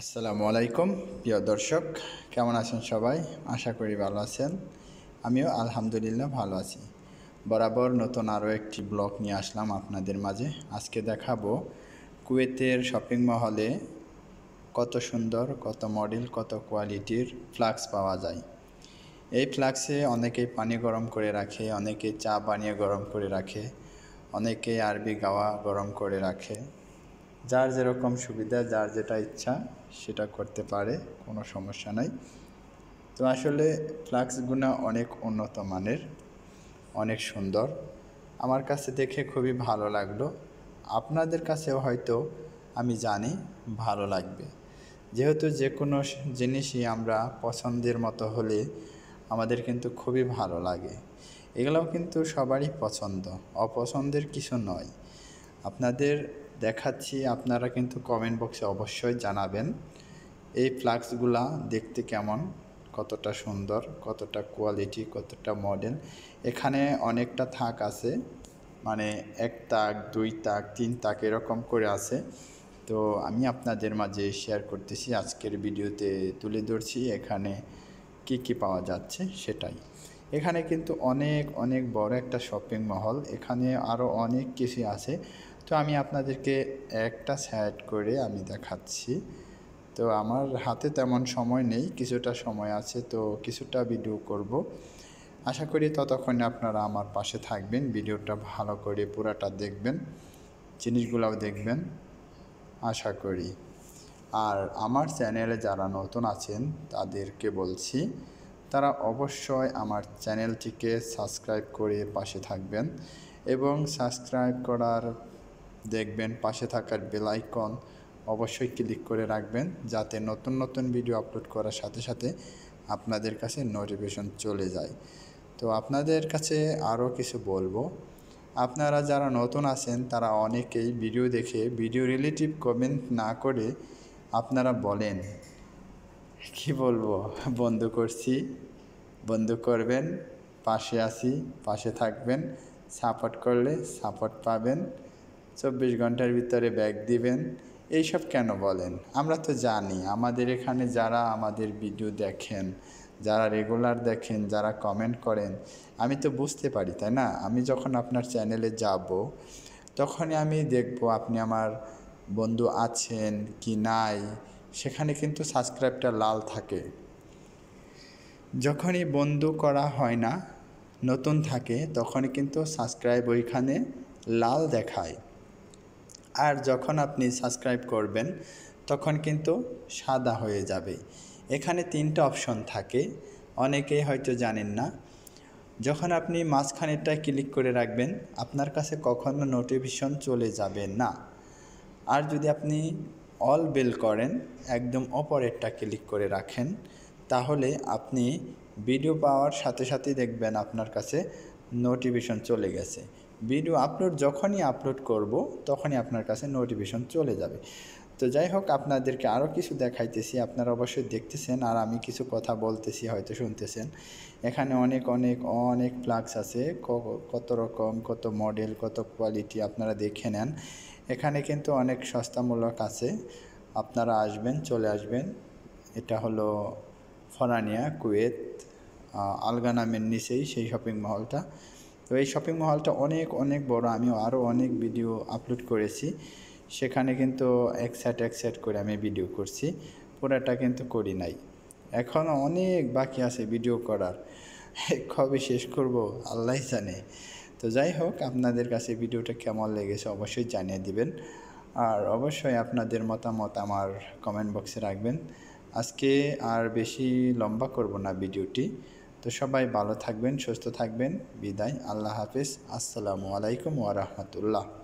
আসসালামু আলাইকুম প্রিয় দর্শক কেমন আছেন সবাই আশা করি ভালো আছেন আমিও আলহামদুলিল্লাহ ভালো আছি বরাবর নতুন আরও একটি ব্লগ নিয়ে আসলাম আপনাদের মাঝে আজকে দেখাবো কুয়েতের শপিং মহলে কত সুন্দর কত মডেল কত কোয়ালিটির ফ্লাক্স পাওয়া যায় এই ফ্লাক্সে অনেকেই পানি গরম করে রাখে অনেকে চা বানিয়ে গরম করে রাখে অনেকে আরবি গাওয়া গরম করে রাখে যার যেরকম সুবিধা যার যেটা ইচ্ছা সেটা করতে পারে কোনো সমস্যা নাই তো আসলে ফ্লাক্সগুনা অনেক উন্নত মানের অনেক সুন্দর আমার কাছে দেখে খুবই ভালো লাগলো আপনাদের কাছেও হয়তো আমি জানি ভালো লাগবে যেহেতু যে কোনো জিনিসই আমরা পছন্দের মতো হলে আমাদের কিন্তু খুবই ভালো লাগে এগুলোও কিন্তু সবারই পছন্দ অপছন্দের কিছু নয় আপনাদের দেখাচ্ছি আপনারা কিন্তু কমেন্ট বক্সে অবশ্যই জানাবেন এই ফ্লাক্সগুলা দেখতে কেমন কতটা সুন্দর কতটা কোয়ালিটি কতটা মডেল এখানে অনেকটা থাক আছে মানে এক তাক দুই তাক তিন তাক এরকম করে আছে তো আমি আপনাদের মাঝে শেয়ার করতেছি আজকের ভিডিওতে তুলে ধরছি এখানে কি কি পাওয়া যাচ্ছে সেটাই এখানে কিন্তু অনেক অনেক বড় একটা শপিং মহল এখানে আরও অনেক কিছু আছে তো আমি আপনাদেরকে একটা স্যাড করে আমি দেখাচ্ছি তো আমার হাতে তেমন সময় নেই কিছুটা সময় আছে তো কিছুটা ভিডিও করব আশা করি ততক্ষণে আপনারা আমার পাশে থাকবেন ভিডিওটা ভালো করে পুরাটা দেখবেন জিনিসগুলাও দেখবেন আশা করি আর আমার চ্যানেলে যারা নতুন আছেন তাদেরকে বলছি তারা অবশ্যই আমার চ্যানেলটিকে সাবস্ক্রাইব করে পাশে থাকবেন এবং সাবস্ক্রাইব করার দেখবেন পাশে থাকার বেল আইকন অবশ্যই ক্লিক করে রাখবেন যাতে নতুন নতুন ভিডিও আপলোড করার সাথে সাথে আপনাদের কাছে নোটিফিকেশন চলে যায় তো আপনাদের কাছে আরও কিছু বলবো আপনারা যারা নতুন আছেন তারা অনেকেই ভিডিও দেখে ভিডিও রিলেটিভ কমেন্ট না করে আপনারা বলেন কি বলবো বন্ধ করছি বন্ধ করবেন পাশে আসি পাশে থাকবেন সাপোর্ট করলে সাপোর্ট পাবেন চব্বিশ ঘন্টার ভিতরে ব্যাগ দিবেন এইসব কেন বলেন আমরা তো জানি আমাদের এখানে যারা আমাদের ভিডিও দেখেন যারা রেগুলার দেখেন যারা কমেন্ট করেন আমি তো বুঝতে পারি তাই না আমি যখন আপনার চ্যানেলে যাব তখনই আমি দেখব আপনি আমার বন্ধু আছেন কি নাই সেখানে কিন্তু সাবস্ক্রাইবটা লাল থাকে যখনই বন্ধু করা হয় না নতুন থাকে তখনই কিন্তু সাবস্ক্রাইব ওইখানে লাল দেখায় আর যখন আপনি সাবস্ক্রাইব করবেন তখন কিন্তু সাদা হয়ে যাবে এখানে তিনটা অপশন থাকে অনেকেই হয়তো জানেন না যখন আপনি মাঝখানেরটায় ক্লিক করে রাখবেন আপনার কাছে কখনো নোটিফিকেশন চলে যাবে না আর যদি আপনি অল বেল করেন একদম অপরেরটা ক্লিক করে রাখেন তাহলে আপনি ভিডিও পাওয়ার সাথে সাথেই দেখবেন আপনার কাছে নোটিফিকেশন চলে গেছে ভিডিও আপলোড যখনই আপলোড করব তখনই আপনার কাছে নোটিফিকেশন চলে যাবে তো যাই হোক আপনাদেরকে আরও কিছু দেখাইতেছি আপনারা অবশ্যই দেখতেছেন আর আমি কিছু কথা বলতেছি হয়তো শুনতেছেন এখানে অনেক অনেক অনেক প্লাগস আছে কত রকম কত মডেল কত কোয়ালিটি আপনারা দেখে নেন এখানে কিন্তু অনেক সস্তামূলক আছে আপনারা আসবেন চলে আসবেন এটা হলো ফরানিয়া কুয়েত আলগা নামের নিচেই সেই শপিং মহলটা তো এই শপিং মলটা অনেক অনেক বড় আমি আরও অনেক ভিডিও আপলোড করেছি সেখানে কিন্তু এক সাইড এক সাইড করে আমি ভিডিও করছি পুরাটা কিন্তু করি নাই এখনও অনেক বাকি আছে ভিডিও করার কবে শেষ করব আল্লাহ জানে তো যাই হোক আপনাদের কাছে ভিডিওটা কেমন লেগেছে অবশ্যই জানিয়ে দিবেন আর অবশ্যই আপনাদের মতামত আমার কমেন্ট বক্সে রাখবেন আজকে আর বেশি লম্বা করব না ভিডিওটি তো সবাই ভালো থাকবেন সুস্থ থাকবেন বিদায় আল্লাহ হাফিজ আসসালামু আলাইকুম ওয়া